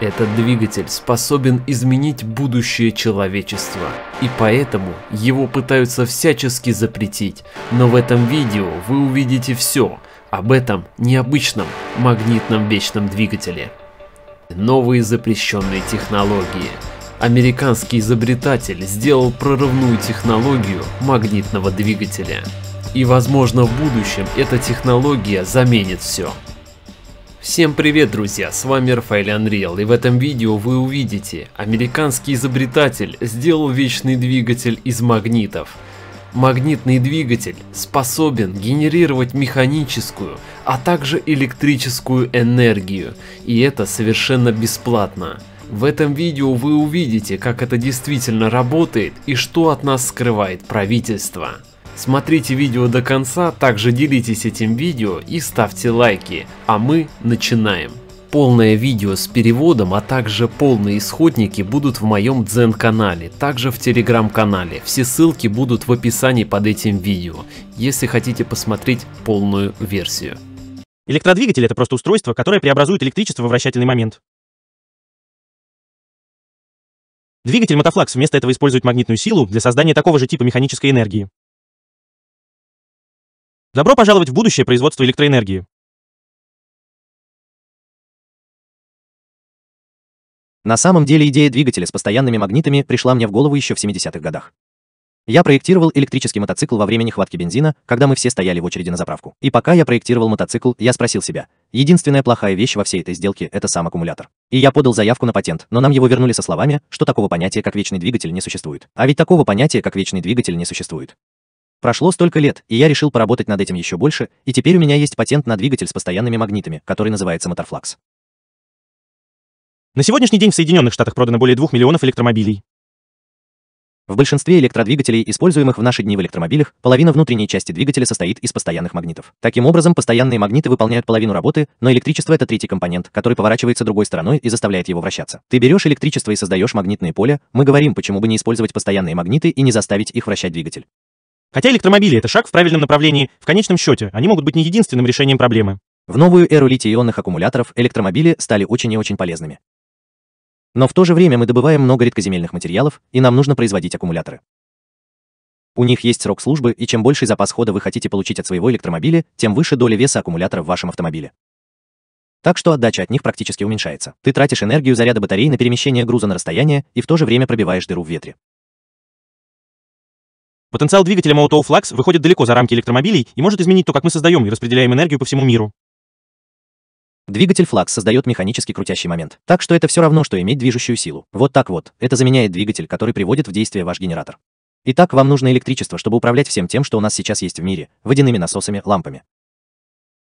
этот двигатель способен изменить будущее человечества, и поэтому его пытаются всячески запретить, но в этом видео вы увидите все об этом необычном магнитном вечном двигателе. Новые запрещенные технологии. Американский изобретатель сделал прорывную технологию магнитного двигателя. И возможно в будущем эта технология заменит все. Всем привет, друзья, с вами Рафаэль Unreal, и в этом видео вы увидите, американский изобретатель сделал вечный двигатель из магнитов. Магнитный двигатель способен генерировать механическую, а также электрическую энергию, и это совершенно бесплатно. В этом видео вы увидите, как это действительно работает и что от нас скрывает правительство. Смотрите видео до конца, также делитесь этим видео и ставьте лайки, а мы начинаем. Полное видео с переводом, а также полные исходники будут в моем дзен канале, также в телеграм канале. Все ссылки будут в описании под этим видео, если хотите посмотреть полную версию. Электродвигатель – это просто устройство, которое преобразует электричество в вращательный момент. Двигатель Мотофлакс вместо этого использует магнитную силу для создания такого же типа механической энергии. Добро пожаловать в будущее производства электроэнергии. На самом деле идея двигателя с постоянными магнитами пришла мне в голову еще в 70-х годах. Я проектировал электрический мотоцикл во время нехватки бензина, когда мы все стояли в очереди на заправку. И пока я проектировал мотоцикл, я спросил себя, единственная плохая вещь во всей этой сделке – это сам аккумулятор. И я подал заявку на патент, но нам его вернули со словами, что такого понятия, как вечный двигатель, не существует. А ведь такого понятия, как вечный двигатель, не существует. Прошло столько лет, и я решил поработать над этим еще больше, и теперь у меня есть патент на двигатель с постоянными магнитами, который называется Моторфлакс. На сегодняшний день в Соединенных Штатах продано более 2 миллионов электромобилей. В большинстве электродвигателей, используемых в наши дни в электромобилях, половина внутренней части двигателя состоит из постоянных магнитов. Таким образом, постоянные магниты выполняют половину работы, но электричество это третий компонент, который поворачивается другой стороной и заставляет его вращаться. Ты берешь электричество и создаешь магнитные поля. Мы говорим, почему бы не использовать постоянные магниты и не заставить их вращать двигатель. Хотя электромобили — это шаг в правильном направлении, в конечном счете они могут быть не единственным решением проблемы. В новую эру литий-ионных аккумуляторов электромобили стали очень и очень полезными. Но в то же время мы добываем много редкоземельных материалов, и нам нужно производить аккумуляторы. У них есть срок службы, и чем больший запас хода вы хотите получить от своего электромобиля, тем выше доля веса аккумулятора в вашем автомобиле. Так что отдача от них практически уменьшается. Ты тратишь энергию заряда батареи на перемещение груза на расстояние и в то же время пробиваешь дыру в ветре. Потенциал двигателя Molotov Flux выходит далеко за рамки электромобилей и может изменить то, как мы создаем и распределяем энергию по всему миру. Двигатель флакс создает механический крутящий момент, так что это все равно, что иметь движущую силу. Вот так вот, это заменяет двигатель, который приводит в действие ваш генератор. Итак, вам нужно электричество, чтобы управлять всем тем, что у нас сейчас есть в мире, водяными насосами, лампами.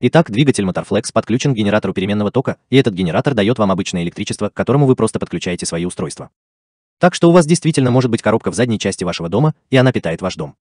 Итак, двигатель Motorflex подключен к генератору переменного тока, и этот генератор дает вам обычное электричество, к которому вы просто подключаете свои устройства. Так что у вас действительно может быть коробка в задней части вашего дома, и она питает ваш дом.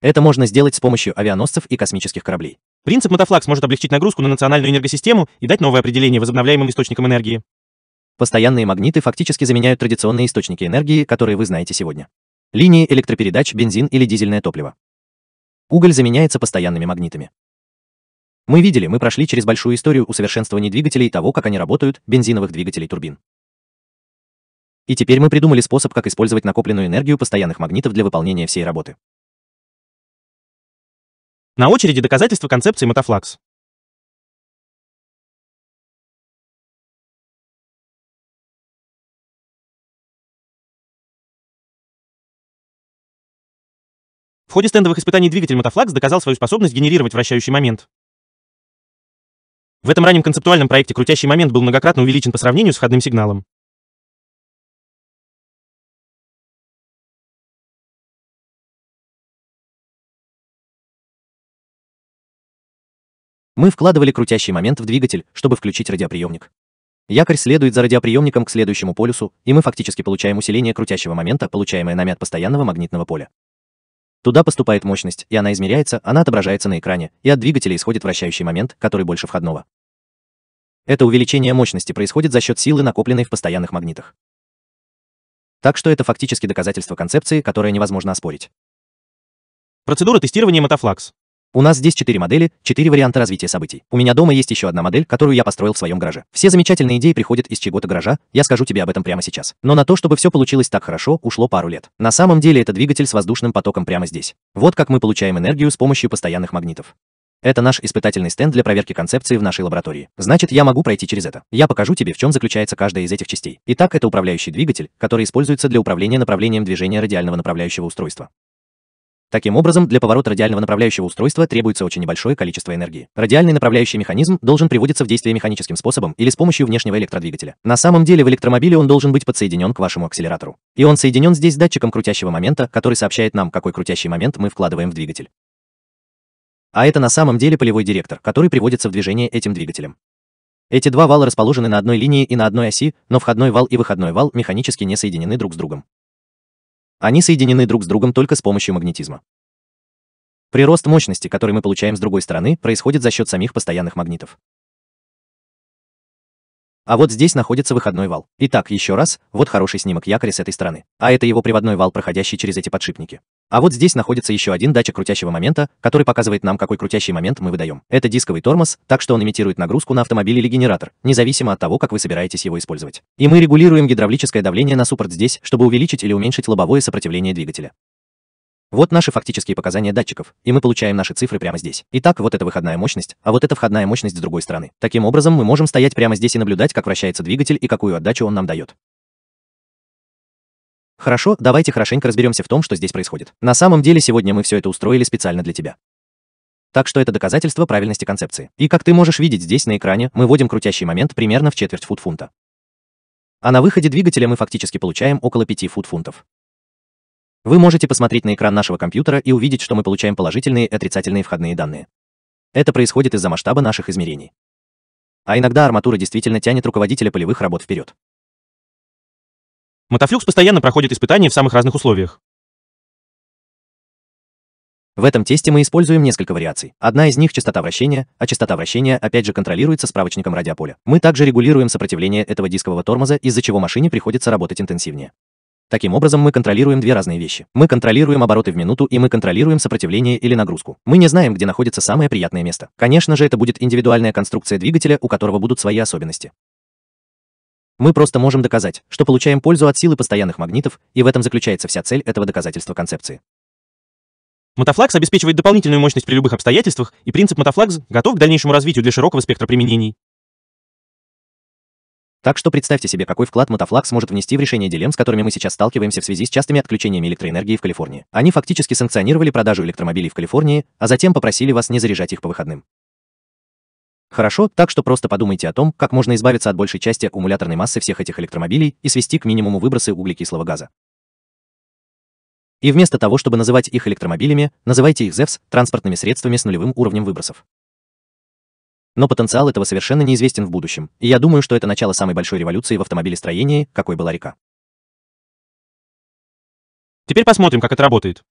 Это можно сделать с помощью авианосцев и космических кораблей. Принцип Мотофлакс может облегчить нагрузку на национальную энергосистему и дать новое определение возобновляемым источникам энергии. Постоянные магниты фактически заменяют традиционные источники энергии, которые вы знаете сегодня. Линии электропередач, бензин или дизельное топливо. Уголь заменяется постоянными магнитами. Мы видели, мы прошли через большую историю усовершенствования двигателей и того, как они работают, бензиновых двигателей турбин. И теперь мы придумали способ, как использовать накопленную энергию постоянных магнитов для выполнения всей работы. На очереди доказательства концепции мотофлакс. В ходе стендовых испытаний двигатель мотофлакс доказал свою способность генерировать вращающий момент. В этом раннем концептуальном проекте крутящий момент был многократно увеличен по сравнению с входным сигналом. Мы вкладывали крутящий момент в двигатель, чтобы включить радиоприемник. Якорь следует за радиоприемником к следующему полюсу, и мы фактически получаем усиление крутящего момента, получаемое нами от постоянного магнитного поля. Туда поступает мощность, и она измеряется, она отображается на экране, и от двигателя исходит вращающий момент, который больше входного. Это увеличение мощности происходит за счет силы, накопленной в постоянных магнитах. Так что это фактически доказательство концепции, которое невозможно оспорить. Процедура тестирования Мотофлакс. У нас здесь четыре модели, четыре варианта развития событий. У меня дома есть еще одна модель, которую я построил в своем гараже. Все замечательные идеи приходят из чего-то гаража, я скажу тебе об этом прямо сейчас. Но на то, чтобы все получилось так хорошо, ушло пару лет. На самом деле это двигатель с воздушным потоком прямо здесь. Вот как мы получаем энергию с помощью постоянных магнитов. Это наш испытательный стенд для проверки концепции в нашей лаборатории. Значит, я могу пройти через это. Я покажу тебе, в чем заключается каждая из этих частей. Итак, это управляющий двигатель, который используется для управления направлением движения радиального направляющего устройства. Таким образом, для поворота радиального направляющего устройства требуется очень небольшое количество энергии. Радиальный направляющий механизм должен приводиться в действие механическим способом или с помощью внешнего электродвигателя. На самом деле в электромобиле он должен быть подсоединен к вашему акселератору. И он соединен здесь с датчиком крутящего момента, который сообщает нам, какой крутящий момент мы вкладываем в двигатель. А это на самом деле полевой директор, который приводится в движение этим двигателем. Эти два вала расположены на одной линии и на одной оси, но входной вал и выходной вал механически не соединены друг с другом. Они соединены друг с другом только с помощью магнетизма. Прирост мощности, который мы получаем с другой стороны, происходит за счет самих постоянных магнитов. А вот здесь находится выходной вал. Итак, еще раз, вот хороший снимок якоря с этой стороны. А это его приводной вал, проходящий через эти подшипники. А вот здесь находится еще один датчик крутящего момента, который показывает нам, какой крутящий момент мы выдаем. Это дисковый тормоз, так что он имитирует нагрузку на автомобиль или генератор, независимо от того, как вы собираетесь его использовать. И мы регулируем гидравлическое давление на суппорт здесь, чтобы увеличить или уменьшить лобовое сопротивление двигателя. Вот наши фактические показания датчиков, и мы получаем наши цифры прямо здесь. Итак, вот это выходная мощность, а вот это входная мощность с другой стороны. Таким образом, мы можем стоять прямо здесь и наблюдать, как вращается двигатель и какую отдачу он нам дает. Хорошо, давайте хорошенько разберемся в том, что здесь происходит. На самом деле сегодня мы все это устроили специально для тебя. Так что это доказательство правильности концепции. И как ты можешь видеть здесь на экране, мы вводим крутящий момент примерно в четверть фут-фунта. А на выходе двигателя мы фактически получаем около 5 фут-фунтов. Вы можете посмотреть на экран нашего компьютера и увидеть, что мы получаем положительные и отрицательные входные данные. Это происходит из-за масштаба наших измерений. А иногда арматура действительно тянет руководителя полевых работ вперед. Мотофлюкс постоянно проходит испытания в самых разных условиях. В этом тесте мы используем несколько вариаций. Одна из них – частота вращения, а частота вращения опять же контролируется справочником радиополя. Мы также регулируем сопротивление этого дискового тормоза, из-за чего машине приходится работать интенсивнее. Таким образом, мы контролируем две разные вещи. Мы контролируем обороты в минуту и мы контролируем сопротивление или нагрузку. Мы не знаем, где находится самое приятное место. Конечно же, это будет индивидуальная конструкция двигателя, у которого будут свои особенности. Мы просто можем доказать, что получаем пользу от силы постоянных магнитов, и в этом заключается вся цель этого доказательства концепции. Мотофлакс обеспечивает дополнительную мощность при любых обстоятельствах, и принцип мотофлакс готов к дальнейшему развитию для широкого спектра применений. Так что представьте себе, какой вклад мотофлакс может внести в решение дилемм, с которыми мы сейчас сталкиваемся в связи с частыми отключениями электроэнергии в Калифорнии. Они фактически санкционировали продажу электромобилей в Калифорнии, а затем попросили вас не заряжать их по выходным. Хорошо, так что просто подумайте о том, как можно избавиться от большей части умуляторной массы всех этих электромобилей и свести к минимуму выбросы углекислого газа. И вместо того, чтобы называть их электромобилями, называйте их ЗЭВС транспортными средствами с нулевым уровнем выбросов. Но потенциал этого совершенно неизвестен в будущем, и я думаю, что это начало самой большой революции в автомобилестроении, какой была река. Теперь посмотрим, как это работает.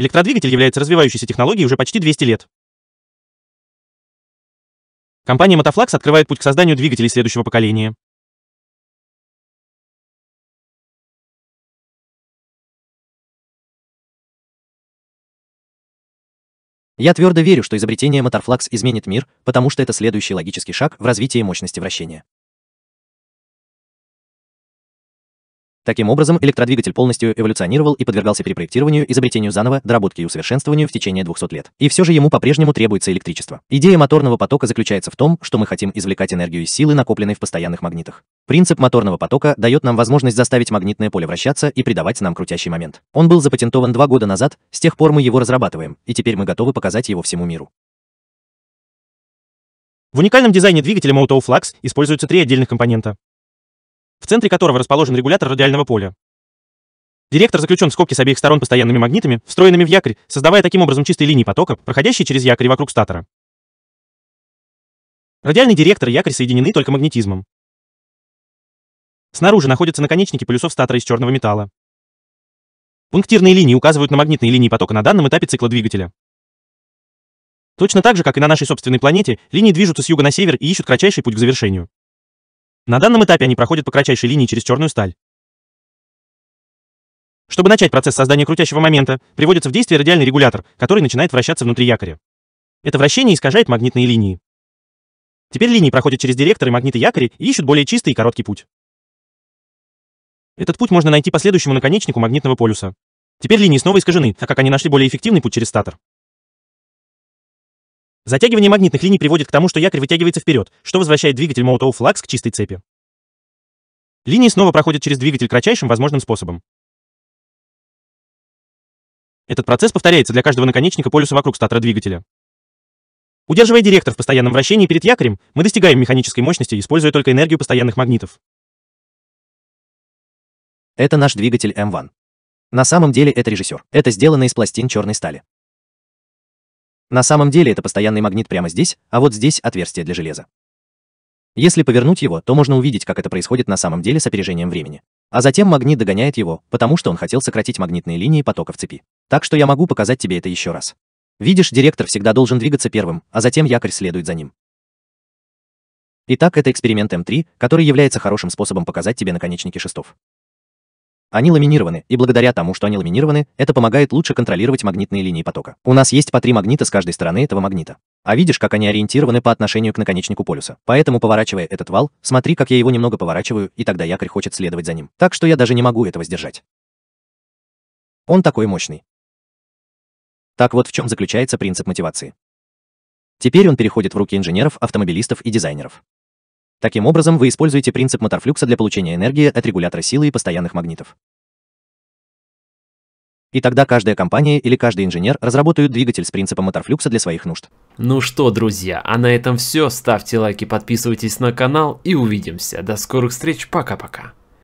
Электродвигатель является развивающейся технологией уже почти 200 лет. Компания Мотофлакс открывает путь к созданию двигателей следующего поколения. Я твердо верю, что изобретение Моторфлакс изменит мир, потому что это следующий логический шаг в развитии мощности вращения. Таким образом, электродвигатель полностью эволюционировал и подвергался перепроектированию, изобретению заново, доработке и усовершенствованию в течение 200 лет. И все же ему по-прежнему требуется электричество. Идея моторного потока заключается в том, что мы хотим извлекать энергию из силы, накопленной в постоянных магнитах. Принцип моторного потока дает нам возможность заставить магнитное поле вращаться и придавать нам крутящий момент. Он был запатентован два года назад, с тех пор мы его разрабатываем, и теперь мы готовы показать его всему миру. В уникальном дизайне двигателя Moto Flux используются три отдельных компонента в центре которого расположен регулятор радиального поля. Директор заключен в скобки с обеих сторон постоянными магнитами, встроенными в якорь, создавая таким образом чистые линии потока, проходящие через якорь вокруг статора. Радиальный директор и якорь соединены только магнетизмом. Снаружи находятся наконечники полюсов статора из черного металла. Пунктирные линии указывают на магнитные линии потока на данном этапе цикла двигателя. Точно так же, как и на нашей собственной планете, линии движутся с юга на север и ищут кратчайший путь к завершению. На данном этапе они проходят по кратчайшей линии через черную сталь. Чтобы начать процесс создания крутящего момента, приводится в действие радиальный регулятор, который начинает вращаться внутри якоря. Это вращение искажает магнитные линии. Теперь линии проходят через директоры магниты якоря и ищут более чистый и короткий путь. Этот путь можно найти по следующему наконечнику магнитного полюса. Теперь линии снова искажены, так как они нашли более эффективный путь через статор. Затягивание магнитных линий приводит к тому, что якорь вытягивается вперед, что возвращает двигатель Молотова флакс к чистой цепи. Линии снова проходят через двигатель кратчайшим возможным способом. Этот процесс повторяется для каждого наконечника полюса вокруг статора двигателя. Удерживая директор в постоянном вращении перед якорем, мы достигаем механической мощности, используя только энергию постоянных магнитов. Это наш двигатель m 1 На самом деле это режиссер. Это сделано из пластин черной стали. На самом деле это постоянный магнит прямо здесь, а вот здесь отверстие для железа. Если повернуть его, то можно увидеть, как это происходит на самом деле с опережением времени. А затем магнит догоняет его, потому что он хотел сократить магнитные линии потока в цепи. Так что я могу показать тебе это еще раз. Видишь, директор всегда должен двигаться первым, а затем якорь следует за ним. Итак, это эксперимент М3, который является хорошим способом показать тебе наконечники шестов. Они ламинированы, и благодаря тому, что они ламинированы, это помогает лучше контролировать магнитные линии потока. У нас есть по три магнита с каждой стороны этого магнита. А видишь, как они ориентированы по отношению к наконечнику полюса. Поэтому, поворачивая этот вал, смотри, как я его немного поворачиваю, и тогда якорь хочет следовать за ним. Так что я даже не могу этого сдержать. Он такой мощный. Так вот в чем заключается принцип мотивации. Теперь он переходит в руки инженеров, автомобилистов и дизайнеров. Таким образом, вы используете принцип моторфлюкса для получения энергии от регулятора силы и постоянных магнитов. И тогда каждая компания или каждый инженер разработают двигатель с принципом моторфлюкса для своих нужд. Ну что, друзья, а на этом все. Ставьте лайки, подписывайтесь на канал и увидимся. До скорых встреч, пока-пока.